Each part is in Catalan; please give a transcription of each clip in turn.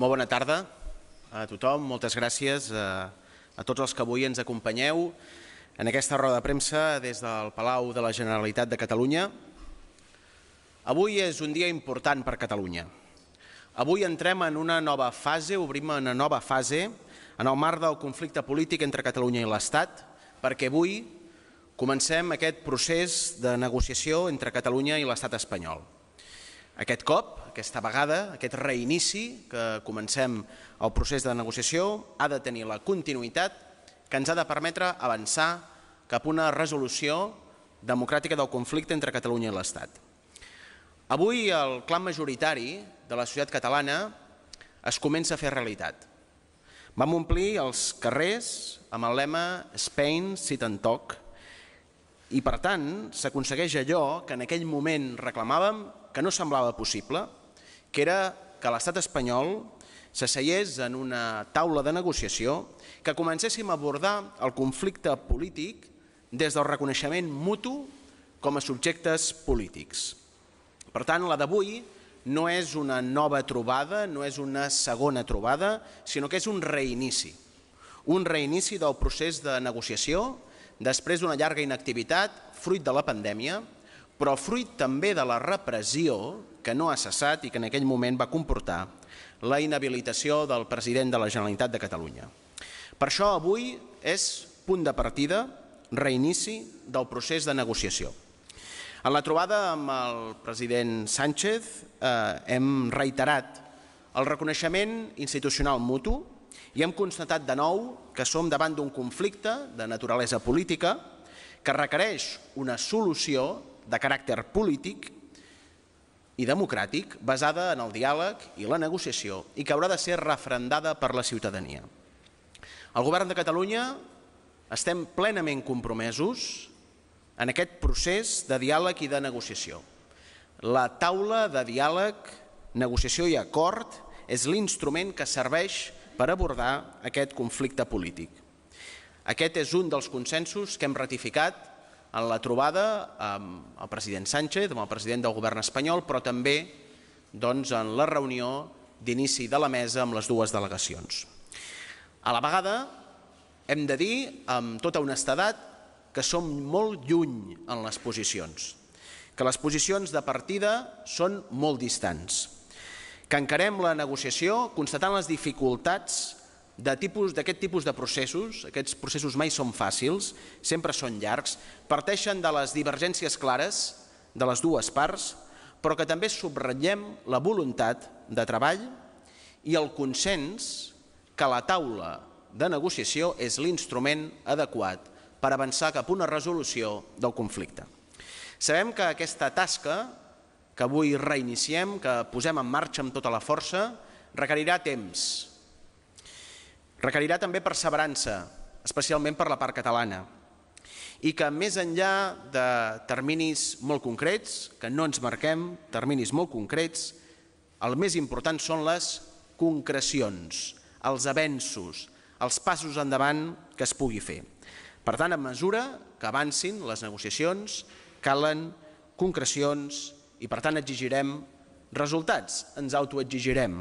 Molt bona tarda a tothom, moltes gràcies a, a tots els que avui ens acompanyeu en aquesta roda de premsa des del Palau de la Generalitat de Catalunya. Avui és un dia important per Catalunya. Avui entrem en una nova fase, obrim una nova fase en el marc del conflicte polític entre Catalunya i l'Estat, perquè avui comencem aquest procés de negociació entre Catalunya i l'estat espanyol. Aquest cop, aquesta vegada, aquest reinici que comencem el procés de negociació ha de tenir la continuïtat que ens ha de permetre avançar cap a una resolució democràtica del conflicte entre Catalunya i l'Estat. Avui el clam majoritari de la societat catalana es comença a fer realitat. Vam omplir els carrers amb el lema Spain sit and talk i per tant, s'aconsegueix allò que en aquell moment reclamàvem que no semblava possible, que era que l'estat espanyol s'asseiés en una taula de negociació, que comencéssim a abordar el conflicte polític des del reconeixement mutu com a subjectes polítics. Per tant, la d'avui no és una nova trobada, no és una segona trobada, sinó que és un reinici. Un reinici del procés de negociació després d'una llarga inactivitat, fruit de la pandèmia, però fruit també de la repressió que no ha cessat i que en aquell moment va comportar la inhabilitació del president de la Generalitat de Catalunya. Per això avui és punt de partida, reinici del procés de negociació. En la trobada amb el president Sánchez eh, hem reiterat el reconeixement institucional mutu i hem constatat de nou que som davant d'un conflicte de naturalesa política que requereix una solució de caràcter polític i democràtic basada en el diàleg i la negociació i que haurà de ser refrendada per la ciutadania. El govern de Catalunya estem plenament compromesos en aquest procés de diàleg i de negociació. La taula de diàleg, negociació i acord és l'instrument que serveix per abordar aquest conflicte polític. Aquest és un dels consensos que hem ratificat en la trobada amb el president Sánchez, amb el president del govern espanyol, però també doncs, en la reunió d'inici de la mesa amb les dues delegacions. A la vegada, hem de dir amb tota honestedat que som molt lluny en les posicions, que les posicions de partida són molt distants que encarem la negociació constatant les dificultats d'aquest tipus, tipus de processos, aquests processos mai són fàcils, sempre són llargs, parteixen de les divergències clares de les dues parts, però que també subratllem la voluntat de treball i el consens que la taula de negociació és l'instrument adequat per avançar cap a una resolució del conflicte. Sabem que aquesta tasca que avui reiniciem, que posem en marxa amb tota la força, requerirà temps. Requerirà també perseverança, especialment per la part catalana, i que més enllà de terminis molt concrets, que no ens marquem, terminis molt concrets, el més important són les concrecions, els avenços, els passos endavant que es pugui fer. Per tant, a mesura que avancin les negociacions, calen concrecions, i per tant exigirem resultats, ens autoexigirem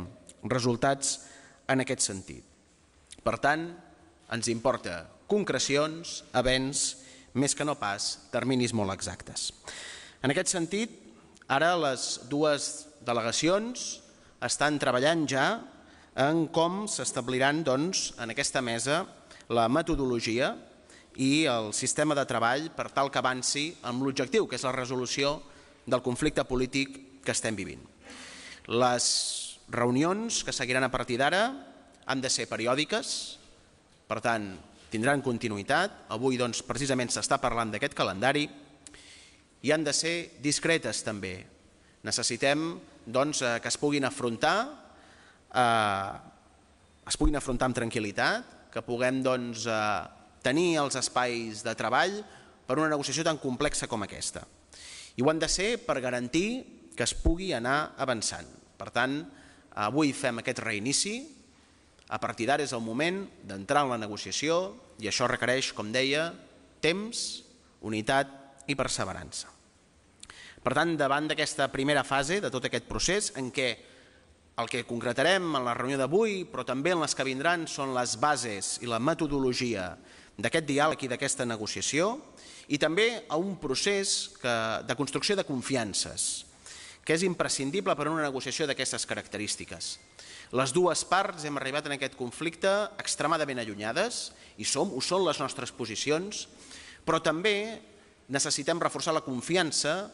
resultats en aquest sentit. Per tant, ens importa concrecions, avenç, més que no pas terminis molt exactes. En aquest sentit, ara les dues delegacions estan treballant ja en com s'establiran doncs, en aquesta mesa la metodologia i el sistema de treball per tal que avanci amb l'objectiu, que és la resolució del conflicte polític que estem vivint. Les reunions que seguiran a partir d'ara han de ser periòdiques, per tant, tindran continuïtat. Avui doncs, precisament s'està parlant d'aquest calendari i han de ser discretes també. Necessitem doncs, eh, que es puguin afrontar eh, es puguin afrontar amb tranquil·litat, que puguem doncs, eh, tenir els espais de treball per una negociació tan complexa com aquesta. I ho han de ser per garantir que es pugui anar avançant. Per tant, avui fem aquest reinici, a partir d'ara és el moment d'entrar en la negociació i això requereix, com deia, temps, unitat i perseverança. Per tant, davant d'aquesta primera fase de tot aquest procés en què el que concretarem en la reunió d'avui, però també en les que vindran, són les bases i la metodologia d'aquest diàleg i d'aquesta negociació i també a un procés que, de construcció de confiances, que és imprescindible per a una negociació d'aquestes característiques. Les dues parts hem arribat en aquest conflicte extremadament allunyades, i som, ho són les nostres posicions, però també necessitem reforçar la confiança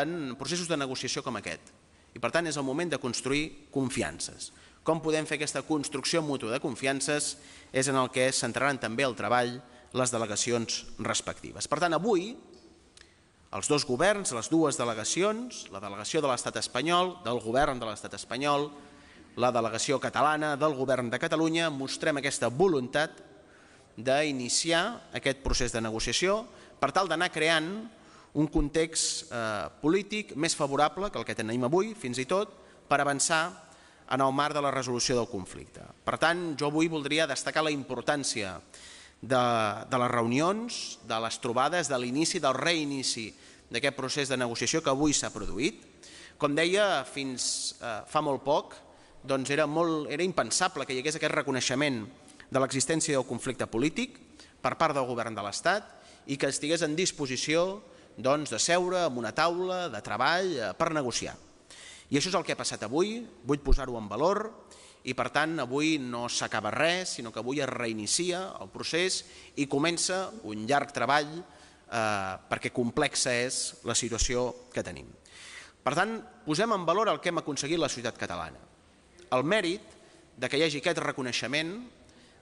en processos de negociació com aquest. I per tant és el moment de construir confiances. Com podem fer aquesta construcció mútua de confiances és en el que es centraran també el treball les delegacions respectives. Per tant, avui, els dos governs, les dues delegacions, la delegació de l'Estat espanyol, del govern de l'Estat espanyol, la delegació catalana del govern de Catalunya, mostrem aquesta voluntat d'iniciar aquest procés de negociació per tal d'anar creant un context eh, polític més favorable que el que tenim avui, fins i tot, per avançar en el marc de la resolució del conflicte. Per tant, jo avui voldria destacar la importància de, de les reunions, de les trobades, de l'inici, del reinici d'aquest procés de negociació que avui s'ha produït. Com deia, fins eh, fa molt poc doncs era, molt, era impensable que hi hagués aquest reconeixement de l'existència del conflicte polític per part del govern de l'Estat i que estigués en disposició doncs, de seure en una taula de treball eh, per negociar. I això és el que ha passat avui, vull posar-ho en valor i per tant avui no s'acaba res, sinó que avui es reinicia el procés i comença un llarg treball eh, perquè complexa és la situació que tenim. Per tant, posem en valor el que hem aconseguit la societat catalana. El mèrit de que hi hagi aquest reconeixement,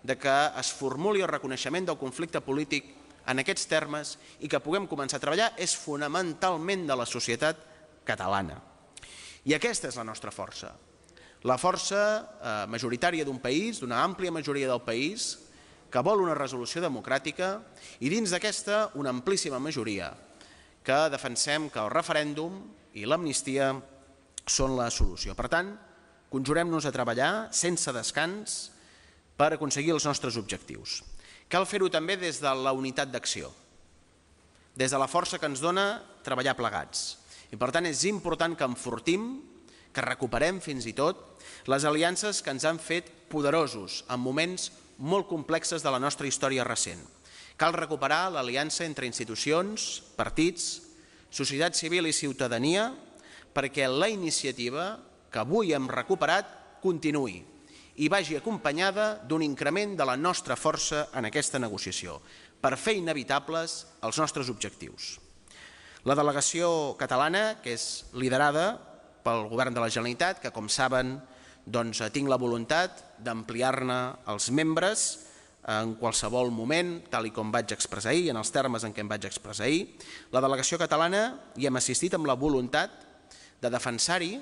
de que es formuli el reconeixement del conflicte polític en aquests termes i que puguem començar a treballar és fonamentalment de la societat catalana. I aquesta és la nostra força, la força eh, majoritària d'un país, d'una àmplia majoria del país, que vol una resolució democràtica i dins d'aquesta una amplíssima majoria que defensem que el referèndum i l'amnistia són la solució. Per tant, conjurem-nos a treballar sense descans per aconseguir els nostres objectius. Cal fer-ho també des de la unitat d'acció, des de la força que ens dona treballar plegats. I per tant és important que enfortim que recuperem fins i tot les aliances que ens han fet poderosos en moments molt complexes de la nostra història recent. Cal recuperar l'aliança entre institucions, partits, societat civil i ciutadania perquè la iniciativa que avui hem recuperat continuï i vagi acompanyada d'un increment de la nostra força en aquesta negociació per fer inevitables els nostres objectius. La delegació catalana, que és liderada pel Govern de la Generalitat, que com saben doncs, eh, tinc la voluntat d'ampliar-ne els membres eh, en qualsevol moment, tal i com vaig expressar ahir, en els termes en què em vaig expressar ahir. La delegació catalana hi hem assistit amb la voluntat de defensar-hi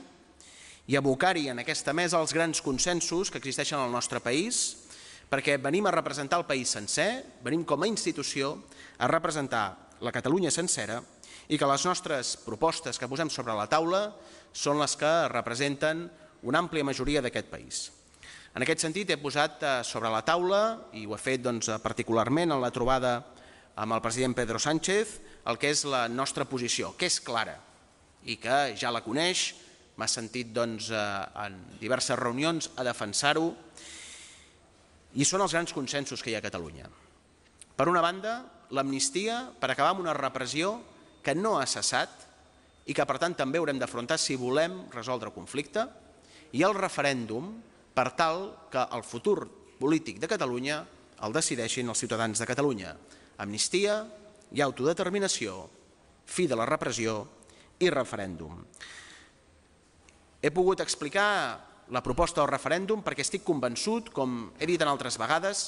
i abocar-hi en aquesta mesa els grans consensos que existeixen al nostre país, perquè venim a representar el país sencer, venim com a institució a representar la Catalunya sencera i que les nostres propostes que posem sobre la taula són les que representen una àmplia majoria d'aquest país. En aquest sentit, he posat eh, sobre la taula, i ho he fet doncs, particularment en la trobada amb el president Pedro Sánchez, el que és la nostra posició, que és clara i que ja la coneix, m'ha sentit doncs, eh, en diverses reunions a defensar-ho, i són els grans consensos que hi ha a Catalunya. Per una banda, l'amnistia per acabar amb una repressió que no ha cessat i que per tant també haurem d'afrontar si volem resoldre el conflicte i el referèndum per tal que el futur polític de Catalunya el decideixin els ciutadans de Catalunya. Amnistia i autodeterminació, fi de la repressió i referèndum. He pogut explicar la proposta del referèndum perquè estic convençut, com he dit en altres vegades,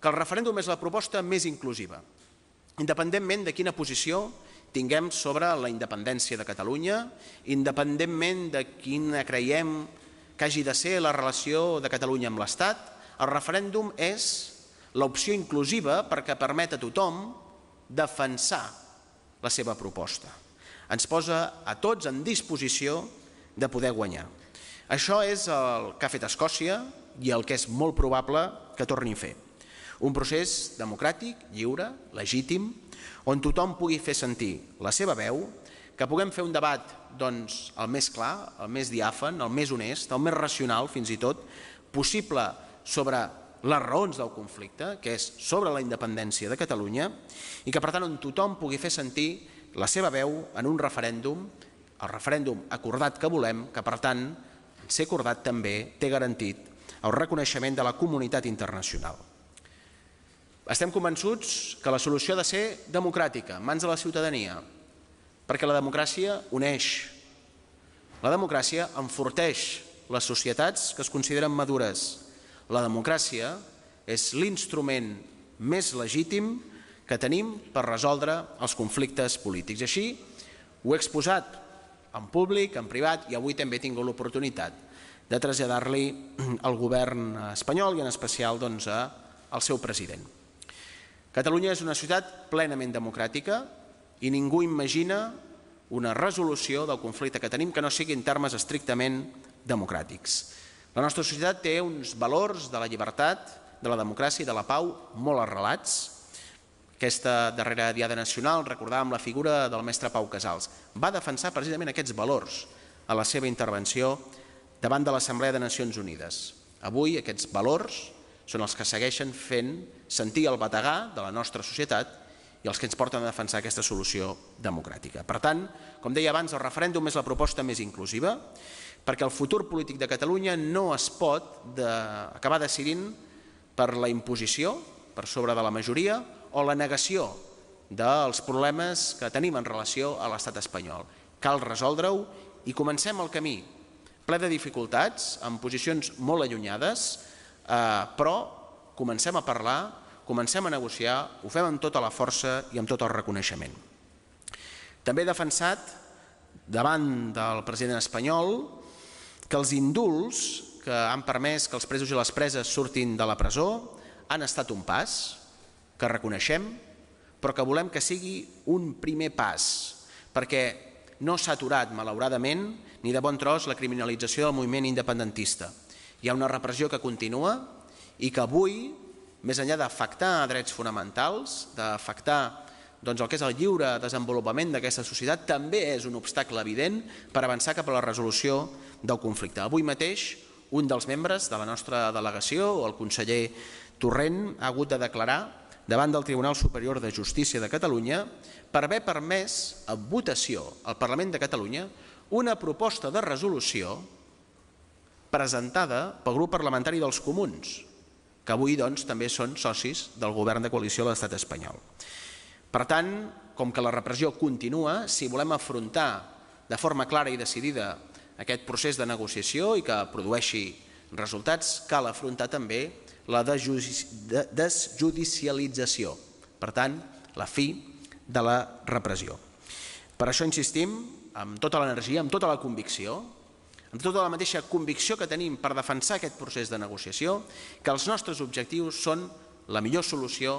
que el referèndum és la proposta més inclusiva, independentment de quina posició tinguem sobre la independència de Catalunya, independentment de quina creiem que hagi de ser la relació de Catalunya amb l'Estat, el referèndum és l'opció inclusiva perquè permet a tothom defensar la seva proposta. Ens posa a tots en disposició de poder guanyar. Això és el que ha fet Escòcia i el que és molt probable que torni a fer. Un procés democràtic, lliure, legítim, on tothom pugui fer sentir la seva veu, que puguem fer un debat doncs, el més clar, el més diàfan, el més honest, el més racional, fins i tot, possible sobre les raons del conflicte, que és sobre la independència de Catalunya, i que, per tant, on tothom pugui fer sentir la seva veu en un referèndum, el referèndum acordat que volem, que, per tant, ser acordat també té garantit el reconeixement de la comunitat internacional. Estem convençuts que la solució ha de ser democràtica, mans de la ciutadania, perquè la democràcia uneix. La democràcia enforteix les societats que es consideren madures. La democràcia és l'instrument més legítim que tenim per resoldre els conflictes polítics. Així, ho he exposat en públic, en privat, i avui també he tingut l'oportunitat de traslladar-li al govern espanyol i en especial doncs, al seu president. Catalunya és una ciutat plenament democràtica i ningú imagina una resolució del conflicte que tenim que no sigui en termes estrictament democràtics. La nostra societat té uns valors de la llibertat, de la democràcia i de la pau molt arrelats. Aquesta darrera Diada Nacional recordàvem la figura del mestre Pau Casals. Va defensar precisament aquests valors a la seva intervenció davant de l'Assemblea de Nacions Unides. Avui aquests valors són els que segueixen fent sentir el bategà de la nostra societat i els que ens porten a defensar aquesta solució democràtica. Per tant, com deia abans, el referèndum és la proposta més inclusiva perquè el futur polític de Catalunya no es pot de... acabar decidint per la imposició, per sobre de la majoria, o la negació dels problemes que tenim en relació a l'estat espanyol. Cal resoldre-ho i comencem el camí, ple de dificultats, amb posicions molt allunyades, eh, però comencem a parlar, comencem a negociar, ho fem amb tota la força i amb tot el reconeixement. També he defensat davant del president espanyol que els indults que han permès que els presos i les preses surtin de la presó han estat un pas que reconeixem, però que volem que sigui un primer pas, perquè no s'ha aturat, malauradament, ni de bon tros la criminalització del moviment independentista. Hi ha una repressió que continua, i que avui, més enllà d'afectar drets fonamentals, d'afectar doncs, el que és el lliure desenvolupament d'aquesta societat, també és un obstacle evident per avançar cap a la resolució del conflicte. Avui mateix, un dels membres de la nostra delegació, el conseller Torrent, ha hagut de declarar davant del Tribunal Superior de Justícia de Catalunya per haver permès a votació al Parlament de Catalunya una proposta de resolució presentada pel grup parlamentari dels comuns que avui doncs, també són socis del govern de coalició de l'estat espanyol. Per tant, com que la repressió continua, si volem afrontar de forma clara i decidida aquest procés de negociació i que produeixi resultats, cal afrontar també la desjudicialització, per tant, la fi de la repressió. Per això insistim amb tota l'energia, amb tota la convicció, amb tota la mateixa convicció que tenim per defensar aquest procés de negociació, que els nostres objectius són la millor solució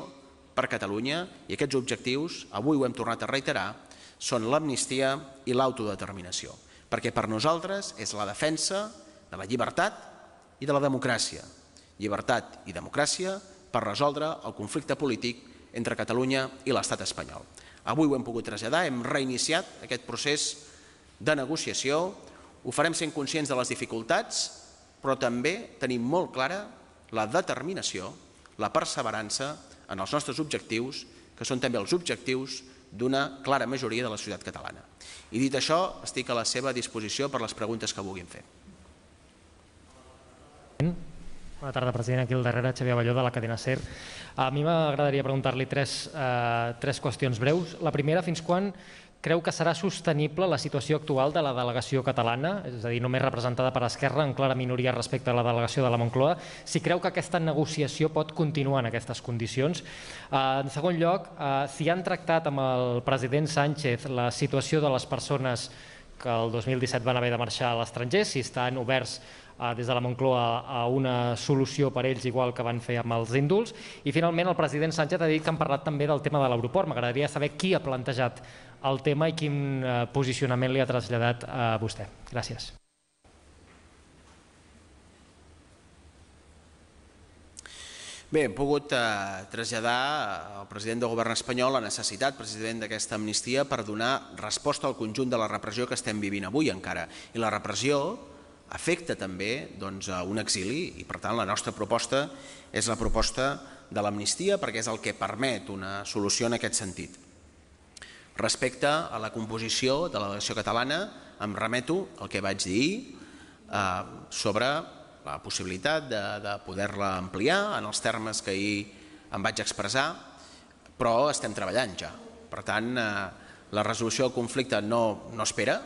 per Catalunya i aquests objectius, avui ho hem tornat a reiterar, són l'amnistia i l'autodeterminació, perquè per nosaltres és la defensa de la llibertat i de la democràcia. Llibertat i democràcia per resoldre el conflicte polític entre Catalunya i l'estat espanyol. Avui ho hem pogut traslladar, hem reiniciat aquest procés de negociació ho farem sent conscients de les dificultats, però també tenim molt clara la determinació, la perseverança en els nostres objectius, que són també els objectius d'una clara majoria de la societat catalana. I dit això, estic a la seva disposició per les preguntes que vulguin fer. Bona tarda, president. Aquí al darrere, Xavier Balló, de la cadena SER. A mi m'agradaria preguntar-li tres, eh, tres qüestions breus. La primera, fins quan creu que serà sostenible la situació actual de la delegació catalana, és a dir, només representada per Esquerra, en clara minoria respecte a la delegació de la Moncloa, si creu que aquesta negociació pot continuar en aquestes condicions. Eh, en segon lloc, eh, si han tractat amb el president Sánchez la situació de les persones que el 2017 van haver de marxar a l'estranger, si estan oberts eh, des de la Moncloa a una solució per ells igual que van fer amb els índols. I finalment el president Sánchez ha dit que han parlat també del tema de l'aeroport. M'agradaria saber qui ha plantejat el tema i quin eh, posicionament li ha traslladat a vostè. Gràcies. Bé, hem pogut eh, traslladar al eh, president del govern espanyol la necessitat president d'aquesta amnistia per donar resposta al conjunt de la repressió que estem vivint avui encara. I la repressió afecta també doncs, a un exili i per tant la nostra proposta és la proposta de l'amnistia perquè és el que permet una solució en aquest sentit. Respecte a la composició de la delegació catalana, em remeto al que vaig dir eh, sobre la possibilitat de, de poder-la ampliar en els termes que ahir em vaig expressar, però estem treballant ja. Per tant, eh, la resolució del conflicte no, no espera,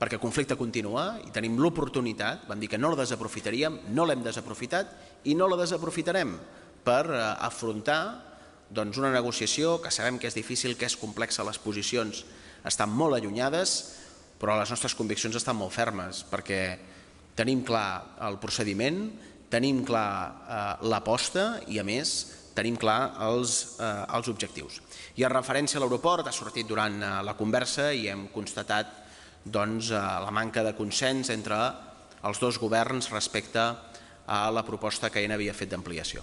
perquè el conflicte continua i tenim l'oportunitat, vam dir que no la desaprofitaríem, no l'hem desaprofitat i no la desaprofitarem per eh, afrontar doncs una negociació que sabem que és difícil, que és complexa, les posicions estan molt allunyades, però les nostres conviccions estan molt fermes, perquè tenim clar el procediment, tenim clar eh, l'aposta i, a més, tenim clar els, eh, els objectius. I en referència a l'aeroport, ha sortit durant eh, la conversa i hem constatat doncs, eh, la manca de consens entre els dos governs respecte a la proposta que ell havia fet d'ampliació.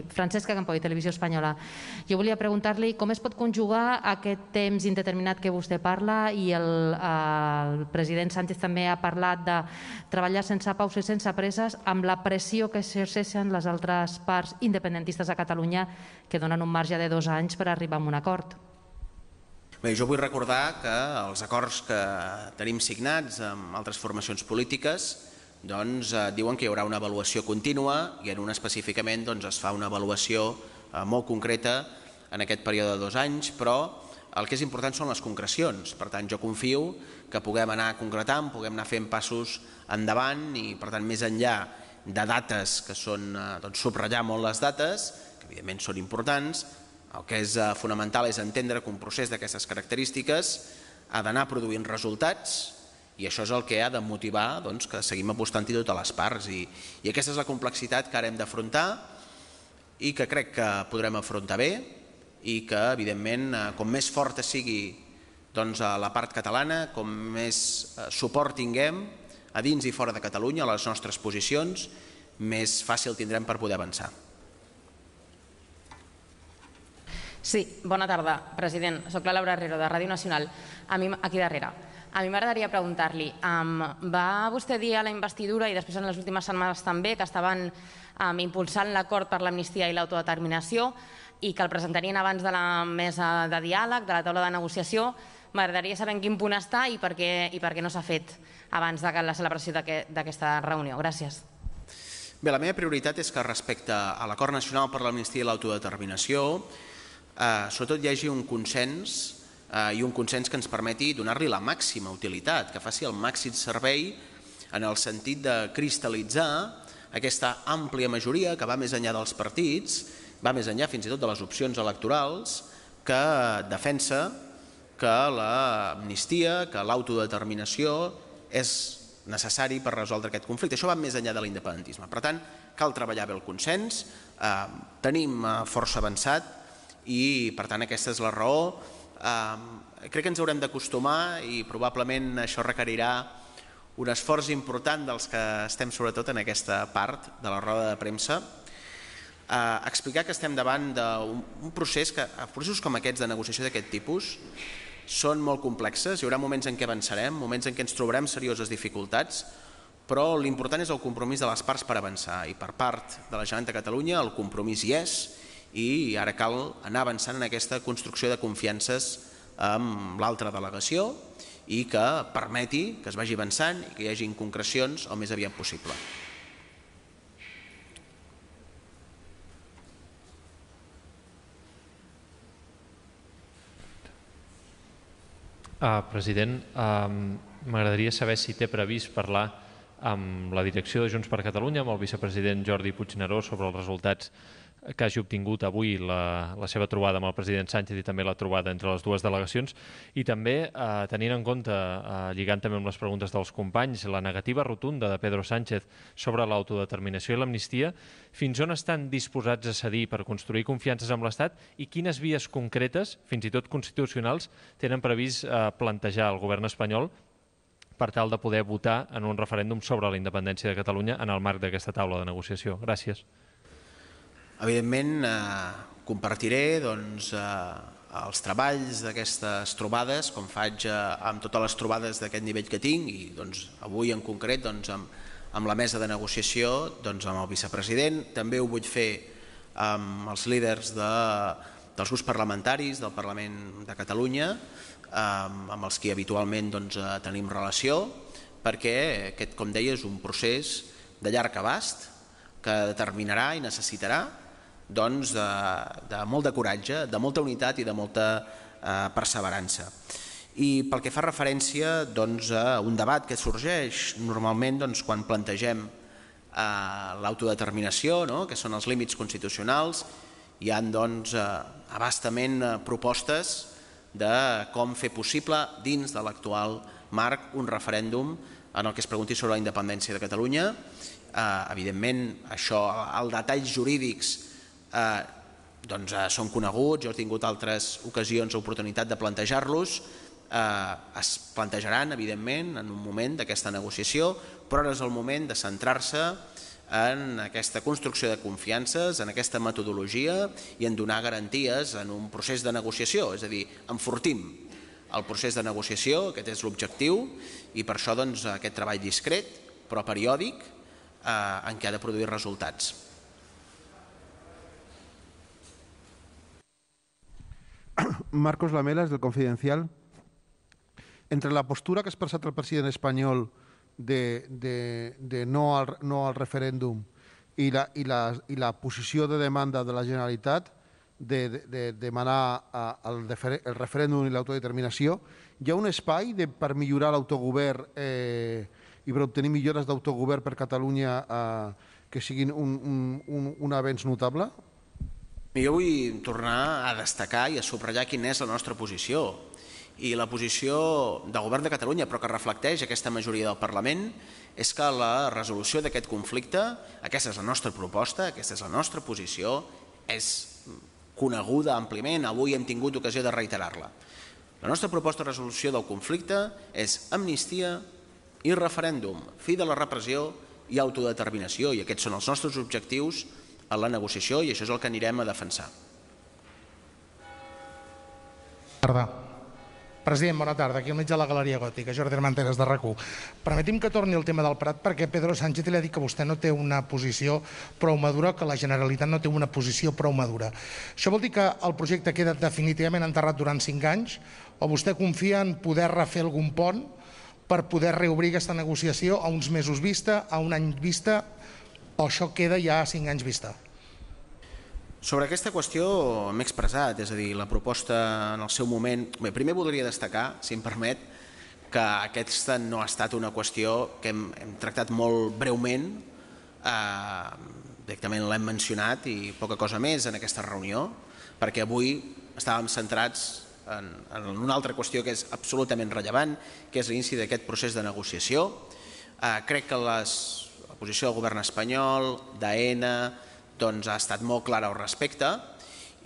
aquí. Francesca Campoy, Televisió Espanyola. Jo volia preguntar-li com es pot conjugar aquest temps indeterminat que vostè parla i el, el president Sánchez també ha parlat de treballar sense paus i sense presses amb la pressió que exerceixen les altres parts independentistes a Catalunya que donen un marge de dos anys per arribar a un acord. Bé, jo vull recordar que els acords que tenim signats amb altres formacions polítiques doncs, eh, diuen que hi haurà una avaluació contínua i en un específicament doncs, es fa una avaluació eh, molt concreta en aquest període de dos anys, però el que és important són les concrecions. Per tant, jo confio que puguem anar concretant, puguem anar fent passos endavant i, per tant, més enllà de dates que són, eh, doncs, subratllar molt les dates, que evidentment són importants, el que és eh, fonamental és entendre que un procés d'aquestes característiques ha d'anar produint resultats, i això és el que ha de motivar doncs, que seguim apostant-hi totes les parts. I, I aquesta és la complexitat que ara hem d'afrontar i que crec que podrem afrontar bé i que, evidentment, eh, com més forta sigui doncs, eh, la part catalana, com més eh, suport tinguem a dins i fora de Catalunya, a les nostres posicions, més fàcil tindrem per poder avançar. Sí, bona tarda, president. Soc la Laura Herrero, de Ràdio Nacional. A mi, aquí darrere. A mi m'agradaria preguntar-li, um, va vostè dir a la investidura i després en les últimes setmanes també que estaven um, impulsant l'acord per l'amnistia i l'autodeterminació i que el presentarien abans de la mesa de diàleg, de la taula de negociació. M'agradaria saber en quin punt està i per què, i per què no s'ha fet abans de la celebració d'aquesta reunió. Gràcies. Bé, la meva prioritat és que respecte a l'acord nacional per l'amnistia i l'autodeterminació, eh, sobretot hi hagi un consens eh, i un consens que ens permeti donar-li la màxima utilitat, que faci el màxim servei en el sentit de cristal·litzar aquesta àmplia majoria que va més enllà dels partits, va més enllà fins i tot de les opcions electorals, que defensa que l'amnistia, que l'autodeterminació és necessari per resoldre aquest conflicte. Això va més enllà de l'independentisme. Per tant, cal treballar bé el consens, eh, tenim eh, força avançat i, per tant, aquesta és la raó crec que ens haurem d'acostumar i probablement això requerirà un esforç important dels que estem sobretot en aquesta part de la roda de premsa, eh, explicar que estem davant d'un procés que, eh, processos com aquests de negociació d'aquest tipus, són molt complexes, hi haurà moments en què avançarem, moments en què ens trobarem serioses dificultats, però l'important és el compromís de les parts per avançar i per part de la Generalitat de Catalunya el compromís hi és i ara cal anar avançant en aquesta construcció de confiances amb l'altra delegació i que permeti que es vagi avançant i que hi hagin concrecions el més aviat possible. Uh, president, um, m'agradaria saber si té previst parlar amb la direcció de Junts per Catalunya, amb el vicepresident Jordi Puigneró, sobre els resultats que hagi obtingut avui la, la seva trobada amb el president Sánchez i també la trobada entre les dues delegacions i també eh, tenint en compte, eh, lligant també amb les preguntes dels companys, la negativa rotunda de Pedro Sánchez sobre l'autodeterminació i l'amnistia, fins on estan disposats a cedir per construir confiances amb l'Estat i quines vies concretes, fins i tot constitucionals, tenen previst eh, plantejar el govern espanyol per tal de poder votar en un referèndum sobre la independència de Catalunya en el marc d'aquesta taula de negociació. Gràcies. Evidentment, eh, compartiré doncs, eh, els treballs d'aquestes trobades, com faig eh, amb totes les trobades d'aquest nivell que tinc, i doncs, avui en concret doncs, amb, amb la mesa de negociació, doncs, amb el vicepresident. També ho vull fer amb els líders de, dels grups parlamentaris del Parlament de Catalunya, eh, amb els qui habitualment doncs, eh, tenim relació, perquè aquest, com deia, és un procés de llarg abast que determinarà i necessitarà doncs, de, de molt de coratge, de molta unitat i de molta eh, perseverança. I pel que fa referència doncs, a un debat que sorgeix normalment doncs, quan plantegem eh, l'autodeterminació, no? que són els límits constitucionals, hi ha doncs, eh, abastament eh, propostes de com fer possible dins de l'actual marc un referèndum en el que es pregunti sobre la independència de Catalunya. Eh, evidentment, això, els detalls jurídics eh, doncs, eh, són coneguts, jo he tingut altres ocasions o oportunitat de plantejar-los, eh, es plantejaran, evidentment, en un moment d'aquesta negociació, però ara és el moment de centrar-se en aquesta construcció de confiances, en aquesta metodologia i en donar garanties en un procés de negociació, és a dir, enfortim el procés de negociació, aquest és l'objectiu, i per això doncs, aquest treball discret, però periòdic, eh, en què ha de produir resultats. Marcos Lamelas, del Confidencial, entre la postura que ha expressat el president espanyol de, de, de no, al, no al referèndum i la, i, la, i la posició de demanda de la Generalitat de, de, de demanar el, el referèndum i l'autodeterminació, hi ha un espai de, per millorar l'autogovern eh, i per obtenir millores d'autogovern per Catalunya eh, que siguin un, un, un, un avenç notable? jo vull tornar a destacar i a subratllar quina és la nostra posició i la posició del govern de Catalunya, però que reflecteix aquesta majoria del Parlament, és que la resolució d'aquest conflicte, aquesta és la nostra proposta, aquesta és la nostra posició, és coneguda àmpliament, avui hem tingut ocasió de reiterar-la. La nostra proposta de resolució del conflicte és amnistia i referèndum, fi de la repressió i autodeterminació, i aquests són els nostres objectius a la negociació i això és el que anirem a defensar. Tarda. President, bona tarda. Aquí al mig de la Galeria Gòtica, Jordi Armenteres de RAC1. Permeti'm que torni al tema del Prat perquè Pedro Sánchez li ha dit que vostè no té una posició prou madura, que la Generalitat no té una posició prou madura. Això vol dir que el projecte queda definitivament enterrat durant cinc anys o vostè confia en poder refer algun pont per poder reobrir aquesta negociació a uns mesos vista, a un any vista o això queda ja a 5 anys vista. Sobre aquesta qüestió m'he expressat, és a dir, la proposta en el seu moment... Bé, primer voldria destacar, si em permet, que aquesta no ha estat una qüestió que hem, hem tractat molt breument, eh, directament l'hem mencionat i poca cosa més en aquesta reunió, perquè avui estàvem centrats en, en una altra qüestió que és absolutament rellevant, que és l'inici d'aquest procés de negociació. Eh, crec que les posició del govern espanyol, d'ENA, doncs, ha estat molt clara al respecte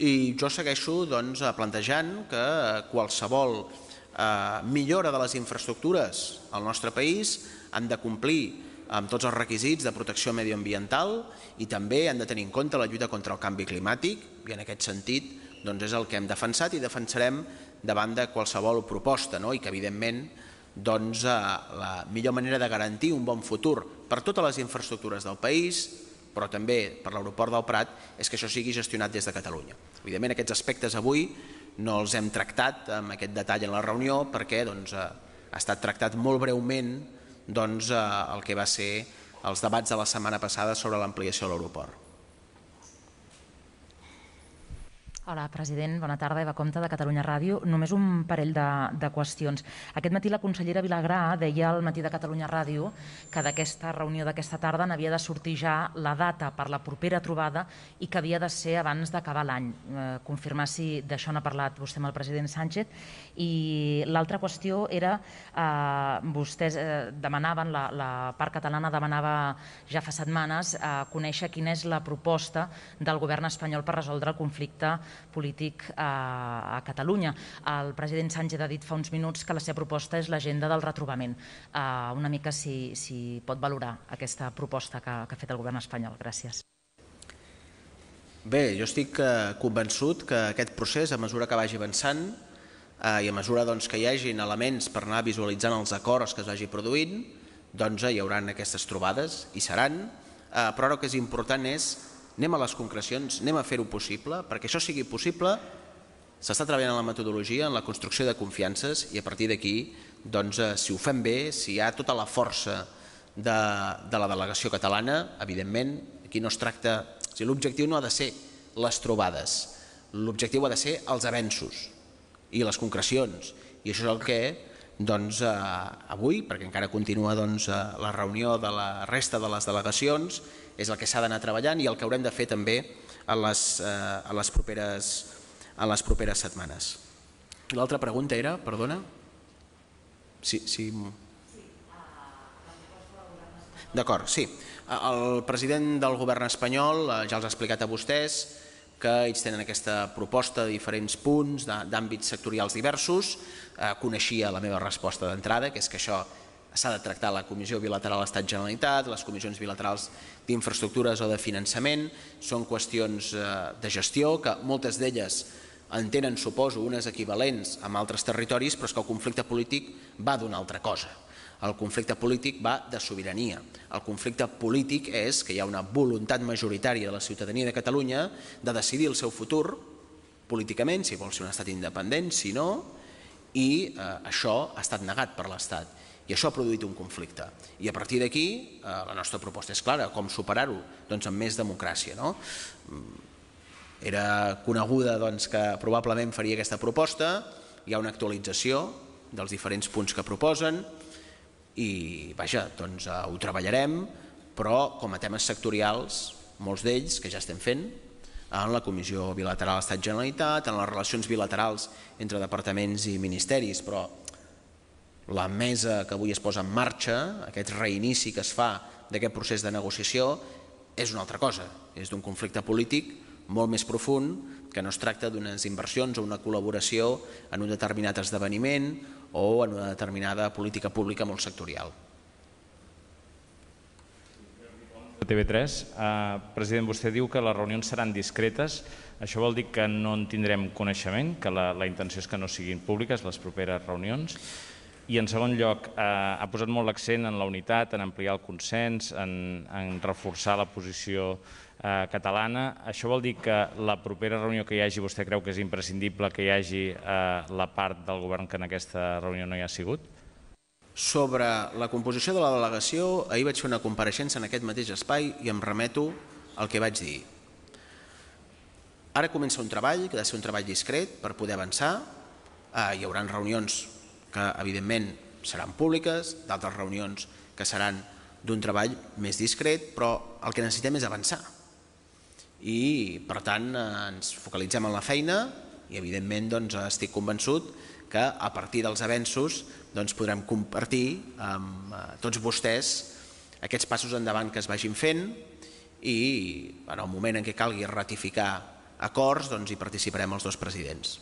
i jo segueixo doncs, plantejant que qualsevol eh, millora de les infraestructures al nostre país han de complir amb tots els requisits de protecció medioambiental i també han de tenir en compte la lluita contra el canvi climàtic i en aquest sentit doncs, és el que hem defensat i defensarem davant de qualsevol proposta no? i que evidentment doncs, eh, la millor manera de garantir un bon futur per totes les infraestructures del país, però també per l'aeroport del Prat, és que això sigui gestionat des de Catalunya. Evidentment, aquests aspectes avui no els hem tractat amb aquest detall en la reunió perquè doncs, eh, ha estat tractat molt breument doncs, eh, el que va ser els debats de la setmana passada sobre l'ampliació de l'aeroport. Hola, president. Bona tarda, Eva Comte, de Catalunya Ràdio. Només un parell de, de qüestions. Aquest matí la consellera Vilagrà deia al matí de Catalunya Ràdio que d'aquesta reunió d'aquesta tarda n'havia de sortir ja la data per la propera trobada i que havia de ser abans d'acabar l'any. Eh, confirmar si d'això n'ha parlat vostè amb el president Sánchez. I l'altra qüestió era, eh, vostès eh, demanaven, la, la part catalana demanava ja fa setmanes, eh, conèixer quina és la proposta del govern espanyol per resoldre el conflicte polític a, a Catalunya. El president Sánchez ha dit fa uns minuts que la seva proposta és l'agenda del retrobament. Uh, una mica si, si pot valorar aquesta proposta que, que ha fet el govern espanyol. Gràcies. Bé, jo estic eh, convençut que aquest procés, a mesura que vagi avançant eh, i a mesura doncs, que hi hagin elements per anar visualitzant els acords que es vagi produint, doncs hi hauran aquestes trobades, i seran, eh, però el que és important és anem a les concrecions, anem a fer-ho possible, perquè això sigui possible s'està treballant en la metodologia, en la construcció de confiances i a partir d'aquí, doncs, eh, si ho fem bé, si hi ha tota la força de, de la delegació catalana, evidentment, aquí no es tracta... O sigui, L'objectiu no ha de ser les trobades, l'objectiu ha de ser els avenços i les concrecions. I això és el que doncs, eh, avui, perquè encara continua doncs, eh, la reunió de la resta de les delegacions, és el que s'ha d'anar treballant i el que haurem de fer també a les, eh, a les, properes, a les properes setmanes. L'altra pregunta era, perdona? Sí, sí. Ah, D'acord, sí. El president del govern espanyol, eh, ja els ha explicat a vostès, que ells tenen aquesta proposta de diferents punts, d'àmbits sectorials diversos. Eh, coneixia la meva resposta d'entrada, que és que això s'ha de tractar la Comissió Bilateral Estat-Generalitat, les comissions bilaterals d'infraestructures o de finançament, són qüestions eh, de gestió que moltes d'elles en tenen, suposo, unes equivalents amb altres territoris, però és que el conflicte polític va d'una altra cosa. El conflicte polític va de sobirania. El conflicte polític és que hi ha una voluntat majoritària de la ciutadania de Catalunya de decidir el seu futur políticament, si vol ser un estat independent, si no, i eh, això ha estat negat per l'Estat. I això ha produït un conflicte. I a partir d'aquí, eh, la nostra proposta és clara, com superar-ho? Doncs amb més democràcia. No? Mm. Era coneguda doncs, que probablement faria aquesta proposta, hi ha una actualització dels diferents punts que proposen i vaja, doncs, eh, ho treballarem, però com a temes sectorials, molts d'ells que ja estem fent, en la Comissió Bilateral Estat-Generalitat, en les relacions bilaterals entre departaments i ministeris, però la mesa que avui es posa en marxa, aquest reinici que es fa d'aquest procés de negociació, és una altra cosa, és d'un conflicte polític molt més profund, que no es tracta d'unes inversions o una col·laboració en un determinat esdeveniment o en una determinada política pública molt sectorial. TV3. Eh, president, vostè diu que les reunions seran discretes. Això vol dir que no en tindrem coneixement, que la, la intenció és que no siguin públiques les properes reunions? I en segon lloc, eh, ha posat molt l'accent en la unitat, en ampliar el consens, en, en reforçar la posició eh, catalana. Això vol dir que la propera reunió que hi hagi, vostè creu que és imprescindible que hi hagi eh, la part del govern que en aquesta reunió no hi ha sigut? Sobre la composició de la delegació, ahir vaig fer una compareixença en aquest mateix espai i em remeto al que vaig dir. Ara comença un treball, que ha de ser un treball discret per poder avançar. Eh, hi haurà reunions que evidentment seran públiques, d'altres reunions que seran d'un treball més discret, però el que necessitem és avançar. I, per tant, ens focalitzem en la feina i, evidentment, doncs, estic convençut que a partir dels avenços doncs, podrem compartir amb eh, tots vostès aquests passos endavant que es vagin fent i en el moment en què calgui ratificar acords doncs, hi participarem els dos presidents.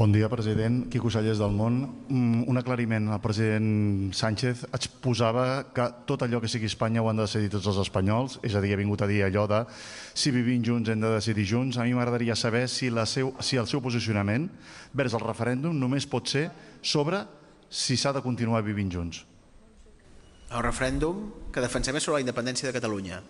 Bon dia, president. Quico Sallés del Món. Mm, un aclariment. El president Sánchez exposava que tot allò que sigui Espanya ho han de decidir tots els espanyols, és a dir, ha vingut a dir allò de si vivim junts hem de decidir junts. A mi m'agradaria saber si, la seu, si el seu posicionament vers el referèndum només pot ser sobre si s'ha de continuar vivint junts. El referèndum que defensem és sobre la independència de Catalunya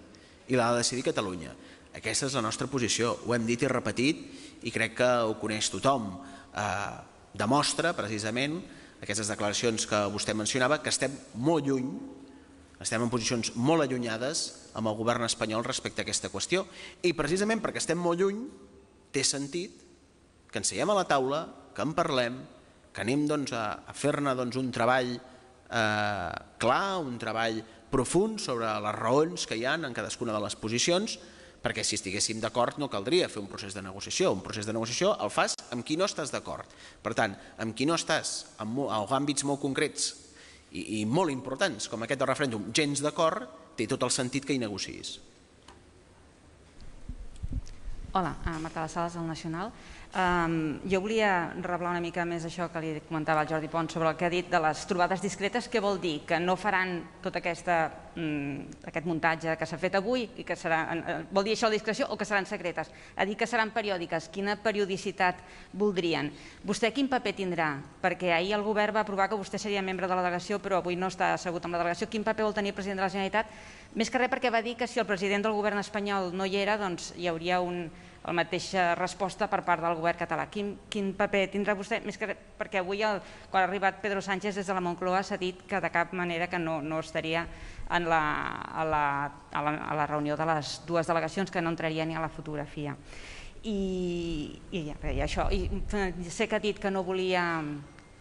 i l'ha de decidir Catalunya. Aquesta és la nostra posició, ho hem dit i repetit i crec que ho coneix tothom. Eh, demostra precisament aquestes declaracions que vostè mencionava, que estem molt lluny, estem en posicions molt allunyades amb el govern espanyol respecte a aquesta qüestió. I precisament perquè estem molt lluny, té sentit que ens seiem a la taula, que en parlem, que anem doncs, a, a fer-ne doncs, un treball eh, clar, un treball profund sobre les raons que hi han en cadascuna de les posicions perquè si estiguéssim d'acord no caldria fer un procés de negociació. Un procés de negociació el fas amb qui no estàs d'acord. Per tant, amb qui no estàs, en, en àmbits molt concrets i, i molt importants, com aquest del referèndum, gens d'acord, té tot el sentit que hi negociïs. Hola, a eh, Marta Lassales, del Nacional. Um, jo volia reblar una mica més això que li comentava el Jordi Pons sobre el que ha dit de les trobades discretes. Què vol dir? Que no faran tota aquesta Mm, aquest muntatge que s'ha fet avui i que serà, vol dir això la discreció o que seran secretes? a dir que seran periòdiques. Quina periodicitat voldrien? Vostè quin paper tindrà? Perquè ahir el govern va aprovar que vostè seria membre de la delegació però avui no està assegut amb la delegació. Quin paper vol tenir el president de la Generalitat? Més que res perquè va dir que si el president del govern espanyol no hi era doncs hi hauria un, la mateixa resposta per part del govern català. Quin, quin paper tindrà vostè? Més que perquè avui, el, quan ha arribat Pedro Sánchez des de la Moncloa, s'ha dit que de cap manera que no, no estaria en la, a, la, a, la, a la reunió de les dues delegacions, que no entraria ni a la fotografia. I, i, i això, i sé que ha dit que no volia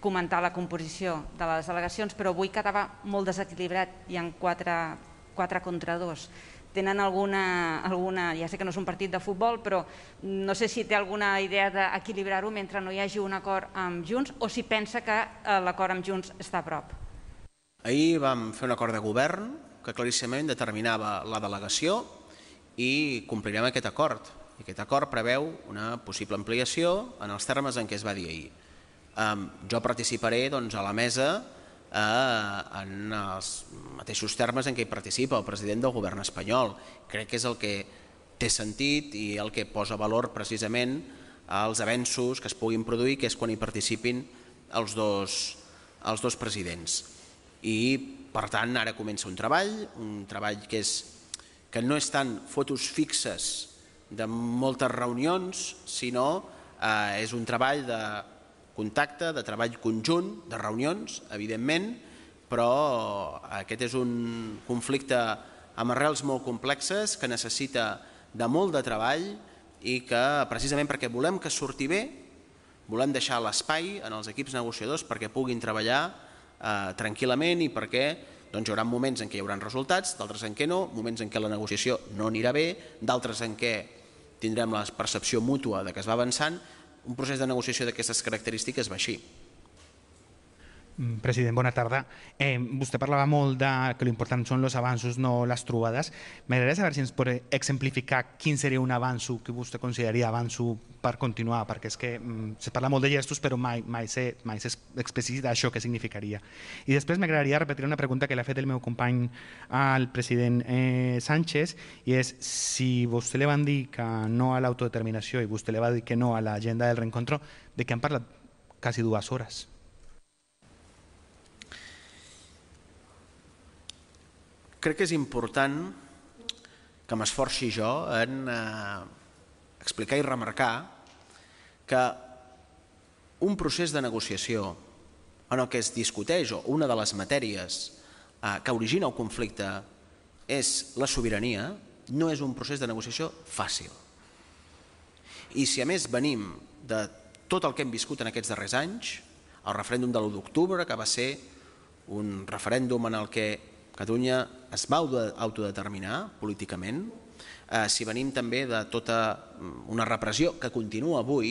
comentar la composició de les delegacions, però avui quedava molt desequilibrat, hi ha quatre, quatre contra dos tenen alguna, alguna... Ja sé que no és un partit de futbol, però no sé si té alguna idea d'equilibrar-ho mentre no hi hagi un acord amb Junts o si pensa que eh, l'acord amb Junts està a prop. Ahir vam fer un acord de govern que claríssimament determinava la delegació i complirem aquest acord. aquest acord preveu una possible ampliació en els termes en què es va dir ahir. jo participaré doncs, a la mesa eh, en els mateixos termes en què hi participa el president del govern espanyol. Crec que és el que té sentit i el que posa valor precisament als avenços que es puguin produir, que és quan hi participin els dos, els dos presidents. I, per tant, ara comença un treball, un treball que, és, que no és tant fotos fixes de moltes reunions, sinó eh, és un treball de contacte, de treball conjunt, de reunions, evidentment, però eh, aquest és un conflicte amb arrels molt complexes que necessita de molt de treball i que precisament perquè volem que surti bé volem deixar l'espai en els equips negociadors perquè puguin treballar eh, tranquil·lament i perquè doncs, hi haurà moments en què hi haurà resultats, d'altres en què no, moments en què la negociació no anirà bé, d'altres en què tindrem la percepció mútua de que es va avançant un procés de negociació d'aquestes característiques va així. Mm, president, bona tarda. Eh, vostè parlava molt de que l'important són els avanços, no les trobades. M'agradaria saber si ens pot exemplificar quin seria un avanço que vostè consideraria avanço per continuar, perquè és que mm, se parla molt de gestos, però mai, mai s'explicita això que significaria. I després m'agradaria repetir una pregunta que l'ha fet el meu company al president eh, Sánchez, i és si vostè li van dir que no a l'autodeterminació i vostè li va dir que no a l'agenda del reencontro, de què han parlat quasi dues hores? Crec que és important que m'esforci jo en eh, explicar i remarcar que un procés de negociació en el que es discuteix, o una de les matèries eh, que origina el conflicte és la sobirania, no és un procés de negociació fàcil. I si a més venim de tot el que hem viscut en aquests darrers anys, el referèndum de l'1 d'octubre, que va ser un referèndum en el que Catalunya es va autodeterminar políticament, eh, si venim també de tota mm, una repressió que continua avui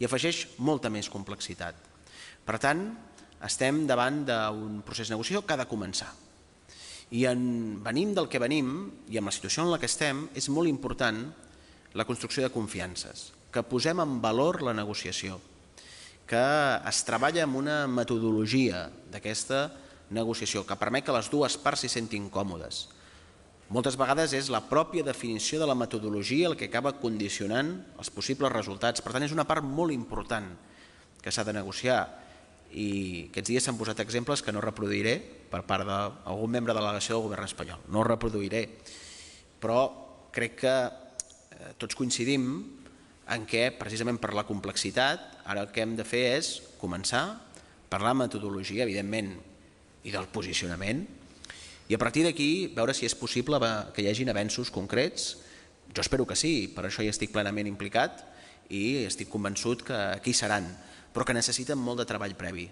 i afegeix molta més complexitat. Per tant, estem davant d'un procés de negociació que ha de començar. I en venim del que venim i amb la situació en la que estem és molt important la construcció de confiances, que posem en valor la negociació, que es treballa amb una metodologia d'aquesta negociació, que permet que les dues parts s'hi sentin còmodes. Moltes vegades és la pròpia definició de la metodologia el que acaba condicionant els possibles resultats. Per tant, és una part molt important que s'ha de negociar i aquests dies s'han posat exemples que no reproduiré per part d'algun membre de la delegació del govern espanyol. No reproduiré, però crec que eh, tots coincidim en què, precisament per la complexitat, ara el que hem de fer és començar parlar la metodologia, evidentment, i del posicionament, i a partir d'aquí veure si és possible que hi hagin avenços concrets. Jo espero que sí, per això hi estic plenament implicat i estic convençut que aquí seran, però que necessiten molt de treball previ,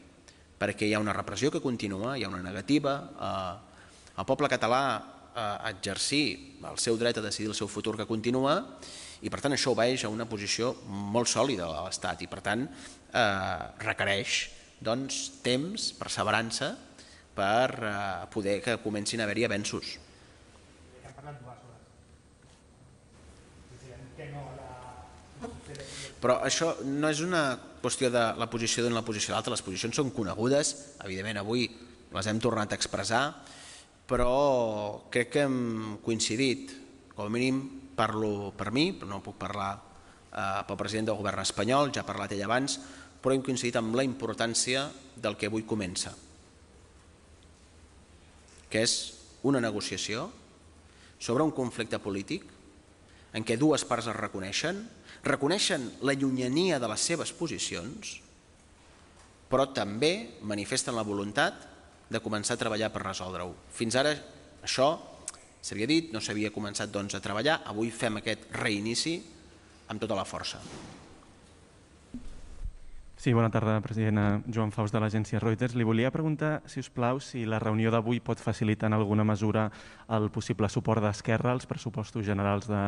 perquè hi ha una repressió que continua, hi ha una negativa, el poble català a exercir el seu dret a decidir el seu futur que continua i per tant això obeix a una posició molt sòlida de l'Estat i per tant eh, requereix doncs, temps, perseverança per eh, poder que comencin a haver-hi avenços. parlat dues hores. Però això no és una qüestió de la posició d'una la posició d'altra, les posicions són conegudes, evidentment avui les hem tornat a expressar, però crec que hem coincidit, com a mínim parlo per mi, però no puc parlar eh, pel president del govern espanyol, ja ha parlat ell abans, però hem coincidit amb la importància del que avui comença que és una negociació sobre un conflicte polític en què dues parts es reconeixen, reconeixen la llunyania de les seves posicions, però també manifesten la voluntat de començar a treballar per resoldre-ho. Fins ara això s'havia dit, no s'havia començat doncs, a treballar, avui fem aquest reinici amb tota la força. Sí, bona tarda, president. Eh, Joan Faust de l'agència Reuters. Li volia preguntar, si us plau, si la reunió d'avui pot facilitar en alguna mesura el possible suport d'Esquerra als pressupostos generals de,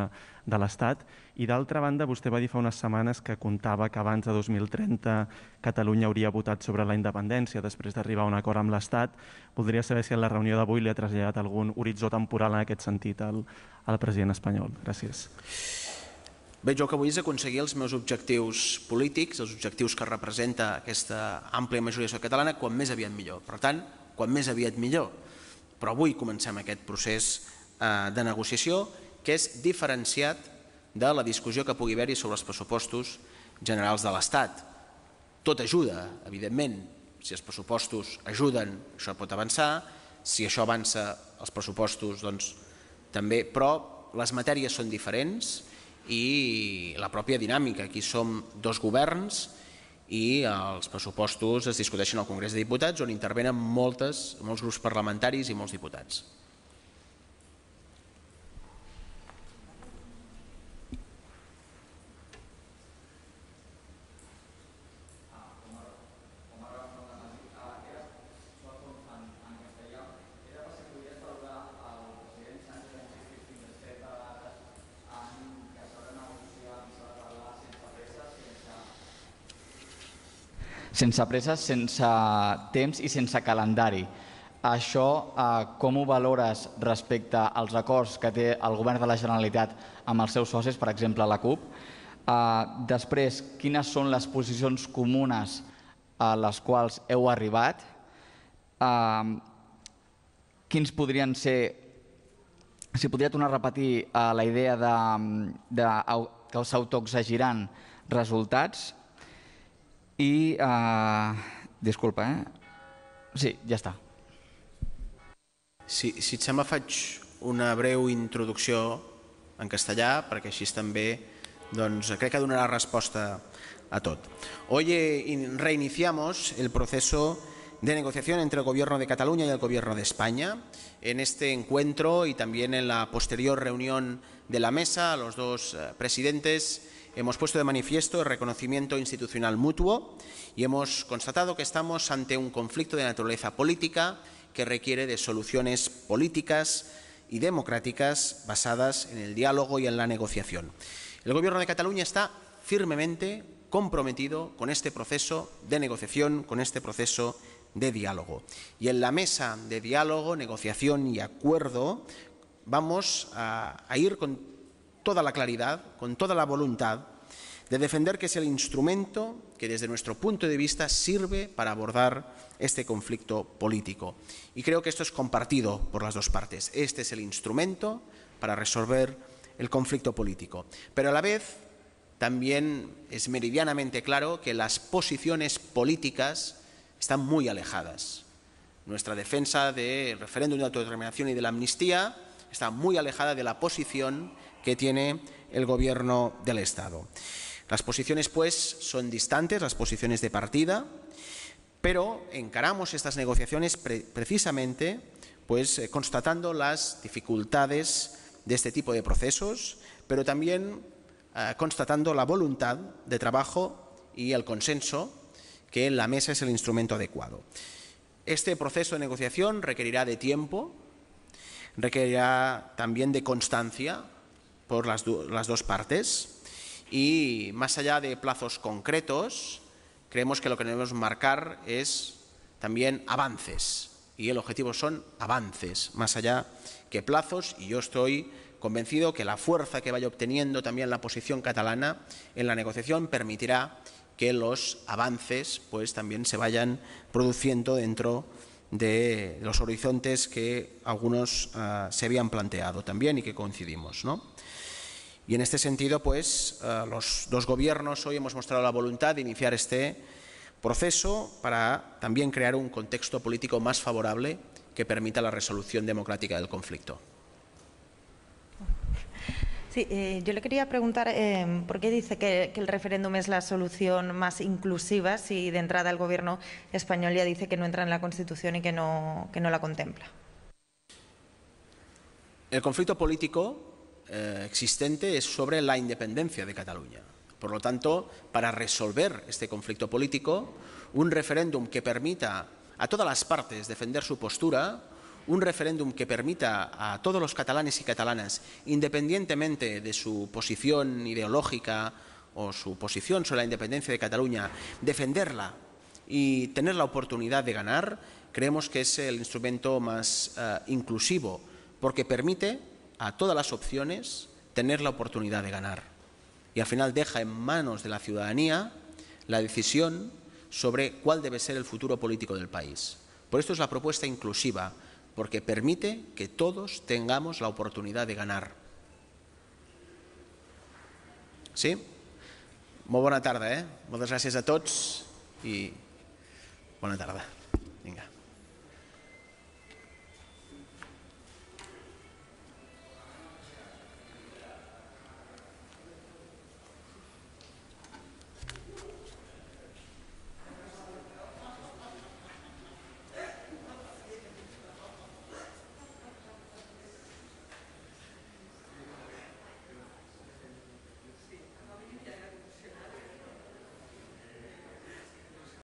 de l'Estat. I d'altra banda, vostè va dir fa unes setmanes que comptava que abans de 2030 Catalunya hauria votat sobre la independència després d'arribar a un acord amb l'Estat. Voldria saber si en la reunió d'avui li ha traslladat algun horitzó temporal en aquest sentit al, al president espanyol. Gràcies. Bé, jo que vull és aconseguir els meus objectius polítics, els objectius que representa aquesta àmplia majoria social catalana, quan més aviat millor. Per tant, quan més aviat millor. Però avui comencem aquest procés eh, de negociació que és diferenciat de la discussió que pugui haver-hi sobre els pressupostos generals de l'Estat. Tot ajuda, evidentment. Si els pressupostos ajuden, això pot avançar. Si això avança els pressupostos, doncs també. Però les matèries són diferents i la pròpia dinàmica. Aquí som dos governs i els pressupostos es discuteixen al Congrés de Diputats on intervenen moltes, molts grups parlamentaris i molts diputats. sense presses, sense temps i sense calendari. Això, eh, com ho valores respecte als acords que té el govern de la Generalitat amb els seus socis, per exemple, la CUP? Eh, després, quines són les posicions comunes a les quals heu arribat? Eh, quins podrien ser... Si podria tornar a repetir eh, la idea de, de, que s'autoexagiran resultats, Y. Uh, disculpa, eh? Sí, ya está. Si, si et sembla, faig una breu introducció en castellà, perquè així també doncs, crec que donarà respuesta a todo. Hoy reiniciamos el proceso de negociación entre el Gobierno de Cataluña y el Gobierno de España. En este encuentro y también en la posterior reunión de la mesa, los dos eh, presidentes hemos puesto de manifiesto el reconocimiento institucional mutuo y hemos constatado que estamos ante un conflicto de naturaleza política que requiere de soluciones políticas y democráticas basadas en el diálogo y en la negociación. El Gobierno de Cataluña está firmemente comprometido con este proceso de negociación, con este proceso de diálogo. Y en la mesa de diálogo, negociación y acuerdo vamos a, ir con toda la claridad, con toda la voluntad, de defender que es el instrumento que desde nuestro punto de vista sirve para abordar este conflicto político. Y creo que esto es compartido por las dos partes. Este es el instrumento para resolver el conflicto político. Pero a la vez también es meridianamente claro que las posiciones políticas están muy alejadas. Nuestra defensa del referéndum de autodeterminación y de la amnistía está muy alejada de la posición que tiene el Gobierno del Estado. Las posiciones, pues, son distantes, las posiciones de partida, pero encaramos estas negociaciones precisamente pues, eh, constatando las dificultades de este tipo de procesos, pero también eh, constatando la voluntad de trabajo y el consenso que la mesa es el instrumento adecuado. Este proceso de negociación requerirá de tiempo, requerirá también de constancia, por las, dos partes. Y más allá de plazos concretos, creemos que lo que debemos marcar es también avances. Y el objetivo son avances, más allá que plazos. Y yo estoy convencido que la fuerza que vaya obteniendo también la posición catalana en la negociación permitirá que los avances pues también se vayan produciendo dentro de los horizontes que algunos ah, se habían planteado también y que coincidimos, ¿no? Y en este sentido, pues, eh, los dos gobiernos hoy hemos mostrado la voluntad de iniciar este proceso para también crear un contexto político más favorable que permita la resolución democrática del conflicto. Sí, eh, yo le quería preguntar eh, por qué dice que, el referéndum es la solución más inclusiva si de entrada el gobierno español ya dice que no entra en la Constitución y que no, que no la contempla. El conflicto político eh, existente es sobre la independencia de Cataluña. Por lo tanto, para resolver este conflicto político, un referéndum que permita a todas las partes defender su postura, un referéndum que permita a todos los catalanes y catalanas, independientemente de su posición ideológica o su posición sobre la independencia de Cataluña, defenderla y tener la oportunidad de ganar, creemos que es el instrumento más eh, inclusivo, porque permite a todas las opciones tener la oportunidad de ganar. Y al final deja en manos de la ciudadanía la decisión sobre cuál debe ser el futuro político del país. Por esto es la propuesta inclusiva, porque permite que todos tengamos la oportunidad de ganar. Sí? Muy buena tarde. eh? Muchas gracias a todos y buena tarde.